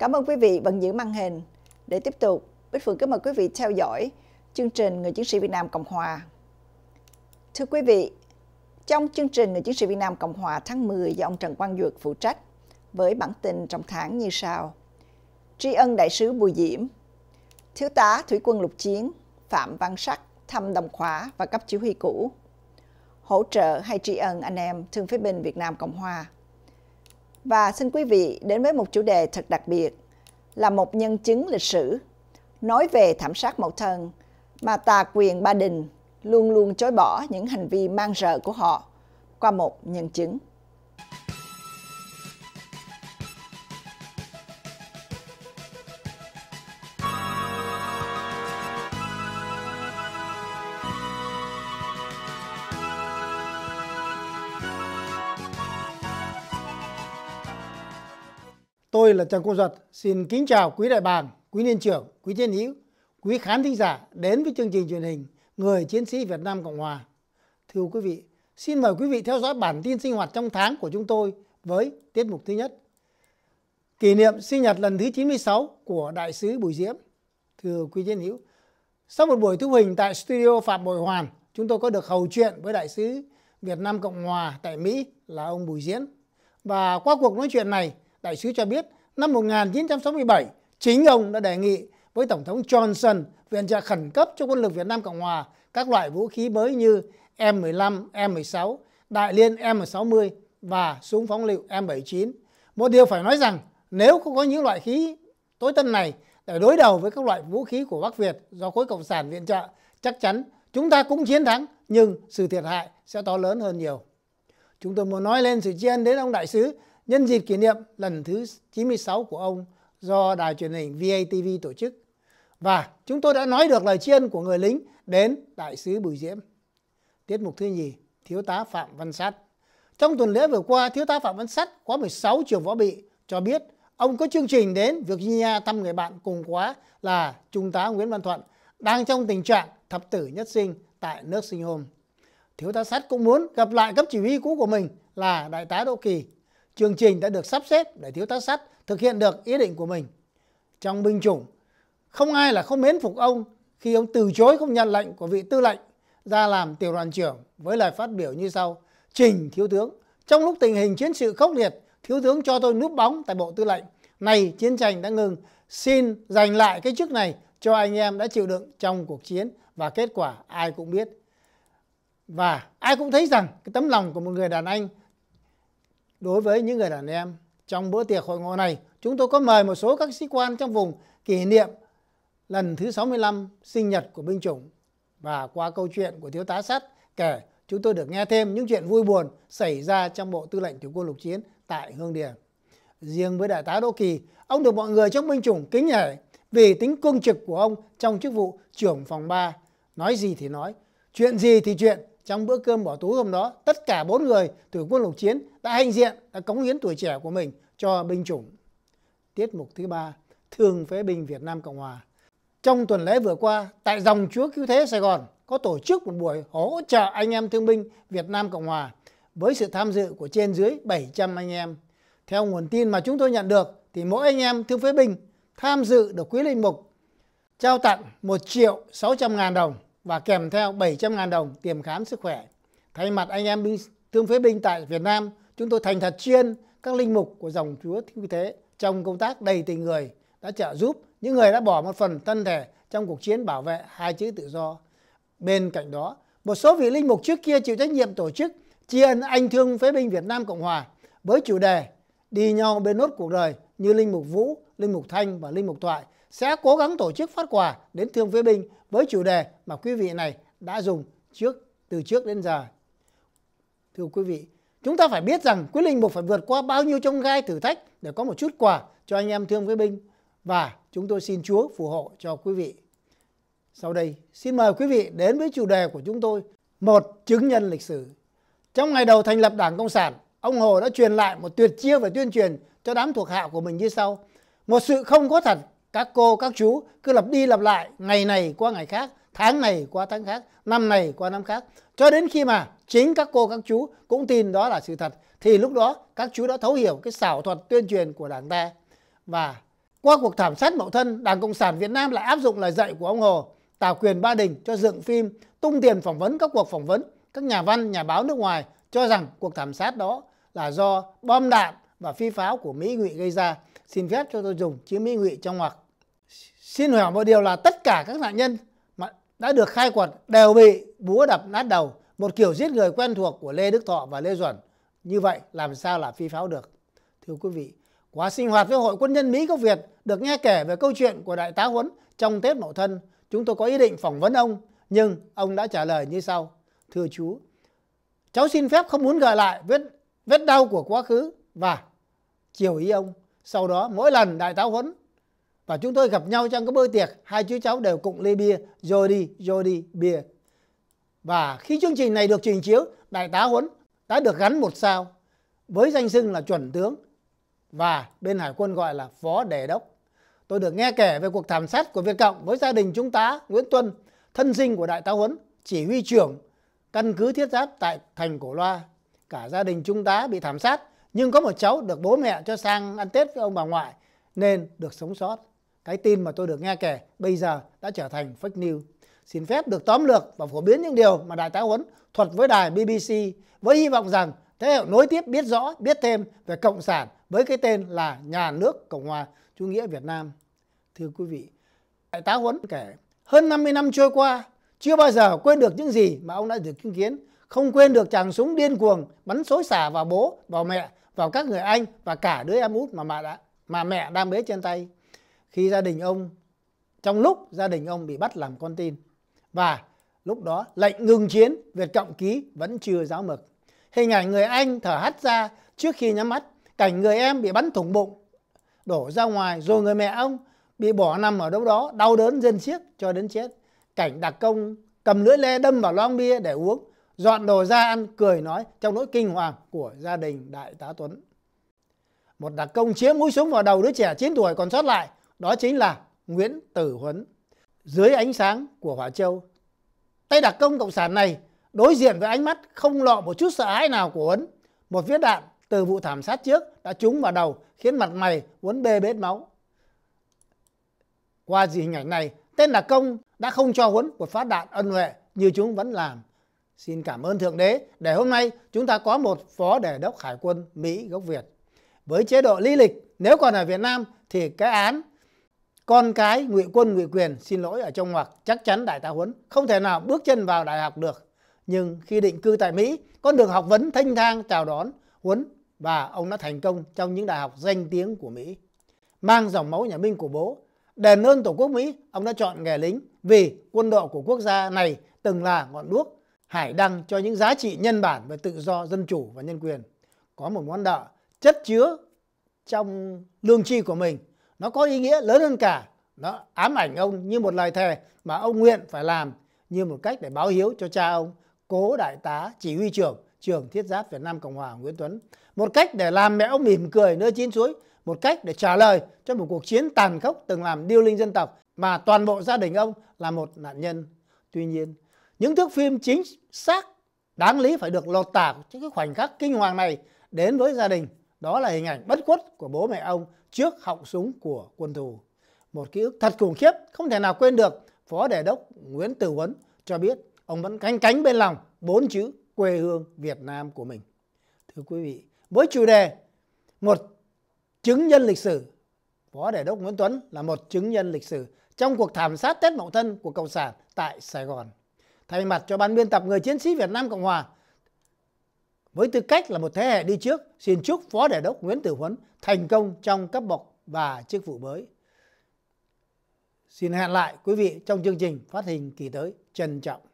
Cảm ơn quý vị vẫn giữ màn hình. Để tiếp tục, Bích Phượng kính mời quý vị theo dõi chương trình Người chiến sĩ Việt Nam Cộng Hòa. Thưa quý vị, trong chương trình Người chiến sĩ Việt Nam Cộng Hòa tháng 10 do ông Trần Quang Dược phụ trách với bản tin trong tháng như sau. Tri ân đại sứ Bùi Diễm, Thiếu tá Thủy quân lục chiến Phạm Văn Sắc thăm đồng khóa và cấp chỉ huy cũ, hỗ trợ hay tri ân anh em thương phế binh Việt Nam Cộng Hòa và xin quý vị đến với một chủ đề thật đặc biệt là một nhân chứng lịch sử nói về thảm sát mậu thân mà tà quyền Ba Đình luôn luôn chối bỏ những hành vi mang rợ của họ qua một nhân chứng. Tôi là Trần Cô Duật, xin kính chào quý đại bàng, quý niên trưởng, quý chiến hữu, quý khán thính giả đến với chương trình truyền hình Người Chiến sĩ Việt Nam Cộng Hòa. Thưa quý vị, xin mời quý vị theo dõi bản tin sinh hoạt trong tháng của chúng tôi với tiết mục thứ nhất. Kỷ niệm sinh nhật lần thứ 96 của Đại sứ Bùi Diễm. Thưa quý chiến hữu, sau một buổi thu hình tại studio Phạm Bội Hoàn, chúng tôi có được hầu chuyện với Đại sứ Việt Nam Cộng Hòa tại Mỹ là ông Bùi Diễn. Và qua cuộc nói chuyện này, đại sứ cho biết năm 1967, chính ông đã đề nghị với Tổng thống Johnson viện trợ khẩn cấp cho quân lực Việt Nam Cộng Hòa các loại vũ khí mới như M15, M16, đại liên M60 và súng phóng lựu M79. Một điều phải nói rằng nếu không có những loại khí tối tân này để đối đầu với các loại vũ khí của Bắc Việt do khối Cộng sản viện trợ, chắc chắn chúng ta cũng chiến thắng nhưng sự thiệt hại sẽ to lớn hơn nhiều. Chúng tôi muốn nói lên sự tri đến ông đại sứ nhân dịp kỷ niệm lần thứ 96 của ông do đài truyền hình VATV tổ chức. Và chúng tôi đã nói được lời chiên của người lính đến đại sứ Bùi Diễm. Tiết mục thứ nhì, Thiếu tá Phạm Văn Sát. Trong tuần lễ vừa qua, Thiếu tá Phạm Văn Sát khóa 16 trường võ bị cho biết ông có chương trình đến Virginia thăm người bạn cùng khóa là Trung tá Nguyễn Văn Thuận đang trong tình trạng thập tử nhất sinh tại nước sinh hôm Thiếu tá Sát cũng muốn gặp lại cấp chỉ huy cũ của mình là Đại tá Đỗ Kỳ chương trình đã được sắp xếp để thiếu tá sắt thực hiện được ý định của mình. Trong binh chủng, không ai là không mến phục ông khi ông từ chối không nhận lệnh của vị tư lệnh ra làm tiểu đoàn trưởng với lời phát biểu như sau. Trình thiếu tướng, trong lúc tình hình chiến sự khốc liệt, thiếu tướng cho tôi núp bóng tại bộ tư lệnh. Này chiến tranh đã ngừng, xin giành lại cái chức này cho anh em đã chịu đựng trong cuộc chiến và kết quả ai cũng biết. Và ai cũng thấy rằng cái tấm lòng của một người đàn anh đối với những người đàn em. Trong bữa tiệc hội ngộ này, chúng tôi có mời một số các sĩ quan trong vùng kỷ niệm lần thứ 65 sinh nhật của binh chủng. Và qua câu chuyện của thiếu tá sắt kể, chúng tôi được nghe thêm những chuyện vui buồn xảy ra trong Bộ Tư lệnh Tiểu quân Lục Chiến tại Hương Điền. Riêng với Đại tá Đỗ Kỳ, ông được mọi người trong binh chủng kính nhảy vì tính cương trực của ông trong chức vụ trưởng phòng 3. Nói gì thì nói, chuyện gì thì chuyện, trong bữa cơm bỏ túi hôm đó, tất cả bốn người tuổi quân lục chiến đã hành diện, đã cống hiến tuổi trẻ của mình cho binh chủng. Tiết mục thứ ba, thương phế binh Việt Nam Cộng Hòa. Trong tuần lễ vừa qua, tại dòng Chúa Cứu Thế Sài Gòn có tổ chức một buổi hỗ trợ anh em thương binh Việt Nam Cộng Hòa với sự tham dự của trên dưới 700 anh em. Theo nguồn tin mà chúng tôi nhận được thì mỗi anh em thương phế binh tham dự được quý linh mục trao tặng 1 triệu 600 ngàn đồng và kèm theo 700.000 đồng tiền khám sức khỏe. Thay mặt anh em thương phế binh tại Việt Nam, chúng tôi thành thật chiên các linh mục của dòng Chúa Thiên Thế trong công tác đầy tình người đã trợ giúp những người đã bỏ một phần thân thể trong cuộc chiến bảo vệ hai chữ tự do. Bên cạnh đó, một số vị linh mục trước kia chịu trách nhiệm tổ chức tri ân anh thương phế binh Việt Nam Cộng Hòa với chủ đề đi nhau bên nốt cuộc đời như linh mục Vũ, linh mục Thanh và linh mục Thoại sẽ cố gắng tổ chức phát quà đến thương phế binh với chủ đề mà quý vị này đã dùng trước từ trước đến giờ. Thưa quý vị, chúng ta phải biết rằng quý linh buộc phải vượt qua bao nhiêu trong gai thử thách để có một chút quà cho anh em thương phế binh và chúng tôi xin Chúa phù hộ cho quý vị. Sau đây, xin mời quý vị đến với chủ đề của chúng tôi, một chứng nhân lịch sử. Trong ngày đầu thành lập Đảng Cộng sản, ông Hồ đã truyền lại một tuyệt chiêu và tuyên truyền cho đám thuộc hạ của mình như sau. Một sự không có thật các cô các chú cứ lặp đi lặp lại ngày này qua ngày khác tháng này qua tháng khác năm này qua năm khác cho đến khi mà chính các cô các chú cũng tin đó là sự thật thì lúc đó các chú đã thấu hiểu cái xảo thuật tuyên truyền của đảng ta và qua cuộc thảm sát mậu thân đảng cộng sản việt nam lại áp dụng lời dạy của ông hồ tạo quyền ba đình cho dựng phim tung tiền phỏng vấn các cuộc phỏng vấn các nhà văn nhà báo nước ngoài cho rằng cuộc thảm sát đó là do bom đạn và phi pháo của mỹ ngụy gây ra xin phép cho tôi dùng chữ mỹ ngụy trong ngoặc Xin hỏi một điều là tất cả các nạn nhân mà đã được khai quật đều bị búa đập nát đầu, một kiểu giết người quen thuộc của Lê Đức Thọ và Lê Duẩn. Như vậy làm sao là phi pháo được? Thưa quý vị, qua sinh hoạt với Hội quân nhân Mỹ gốc Việt được nghe kể về câu chuyện của Đại tá Huấn trong Tết Mậu Thân, chúng tôi có ý định phỏng vấn ông, nhưng ông đã trả lời như sau. Thưa chú, cháu xin phép không muốn gợi lại vết, vết đau của quá khứ và chiều ý ông. Sau đó mỗi lần Đại tá Huấn và chúng tôi gặp nhau trong cái bữa tiệc hai chú cháu đều cùng ly bia rồi đi rồi đi bia và khi chương trình này được trình chiếu đại tá huấn đã được gắn một sao với danh xưng là chuẩn tướng và bên hải quân gọi là phó đề đốc tôi được nghe kể về cuộc thảm sát của việt cộng với gia đình trung tá nguyễn tuân thân sinh của đại tá huấn chỉ huy trưởng căn cứ thiết giáp tại thành cổ loa cả gia đình trung tá bị thảm sát nhưng có một cháu được bố mẹ cho sang ăn tết với ông bà ngoại nên được sống sót cái tin mà tôi được nghe kể bây giờ đã trở thành fake news. Xin phép được tóm lược và phổ biến những điều mà đại Tá Huấn thuật với đài BBC với hy vọng rằng thế hệ nối tiếp biết rõ, biết thêm về Cộng sản với cái tên là Nhà nước Cộng hòa Chủ nghĩa Việt Nam. Thưa quý vị, Đại tá Huấn kể hơn 50 năm trôi qua, chưa bao giờ quên được những gì mà ông đã được chứng kiến, không quên được chàng súng điên cuồng bắn xối xả vào bố, vào mẹ, vào các người anh và cả đứa em út mà mẹ đã mà mẹ đang bế trên tay khi gia đình ông trong lúc gia đình ông bị bắt làm con tin và lúc đó lệnh ngừng chiến Việt Cộng ký vẫn chưa giáo mực. Hình ảnh người Anh thở hắt ra trước khi nhắm mắt, cảnh người em bị bắn thủng bụng, đổ ra ngoài rồi người mẹ ông bị bỏ nằm ở đâu đó đau đớn rên xiếc cho đến chết. Cảnh đặc công cầm lưỡi lê đâm vào loang bia để uống, dọn đồ ra ăn cười nói trong nỗi kinh hoàng của gia đình đại tá Tuấn. Một đặc công chĩa mũi súng vào đầu đứa trẻ 9 tuổi còn sót lại đó chính là Nguyễn Tử Huấn. Dưới ánh sáng của Hỏa Châu, tay đặc công Cộng sản này đối diện với ánh mắt không lọ một chút sợ hãi nào của Huấn. Một viết đạn từ vụ thảm sát trước đã trúng vào đầu khiến mặt mày Huấn bê bết máu. Qua gì hình ảnh này, tên đặc công đã không cho Huấn một phát đạn ân huệ như chúng vẫn làm. Xin cảm ơn Thượng Đế để hôm nay chúng ta có một Phó Đề đốc Hải quân Mỹ gốc Việt. Với chế độ ly lịch, nếu còn ở Việt Nam thì cái án con cái ngụy quân ngụy quyền xin lỗi ở trong ngoặc chắc chắn đại tá huấn không thể nào bước chân vào đại học được nhưng khi định cư tại mỹ con được học vấn thanh thang chào đón huấn và ông đã thành công trong những đại học danh tiếng của mỹ mang dòng máu nhà minh của bố đền ơn tổ quốc mỹ ông đã chọn nghề lính vì quân đội của quốc gia này từng là ngọn đuốc hải đăng cho những giá trị nhân bản về tự do dân chủ và nhân quyền có một món nợ chất chứa trong lương tri của mình nó có ý nghĩa lớn hơn cả nó ám ảnh ông như một lời thề mà ông nguyện phải làm như một cách để báo hiếu cho cha ông cố đại tá chỉ huy trưởng trường thiết giáp Việt Nam Cộng hòa Nguyễn Tuấn một cách để làm mẹ ông mỉm cười nơi chín suối một cách để trả lời cho một cuộc chiến tàn khốc từng làm điêu linh dân tộc mà toàn bộ gia đình ông là một nạn nhân tuy nhiên những thước phim chính xác đáng lý phải được lột tả những khoảnh khắc kinh hoàng này đến với gia đình đó là hình ảnh bất khuất của bố mẹ ông trước họng súng của quân thù. Một ký ức thật khủng khiếp, không thể nào quên được. Phó Đề đốc Nguyễn Tử Huấn cho biết ông vẫn canh cánh bên lòng bốn chữ quê hương Việt Nam của mình. Thưa quý vị, với chủ đề một chứng nhân lịch sử, Phó Đề đốc Nguyễn Tuấn là một chứng nhân lịch sử trong cuộc thảm sát Tết Mậu Thân của Cộng sản tại Sài Gòn. Thay mặt cho ban biên tập Người Chiến sĩ Việt Nam Cộng Hòa, với tư cách là một thế hệ đi trước, xin chúc Phó Đề đốc Nguyễn Tử Huấn thành công trong cấp bậc và chức vụ mới. Xin hẹn lại quý vị trong chương trình phát hình kỳ tới. Trân trọng.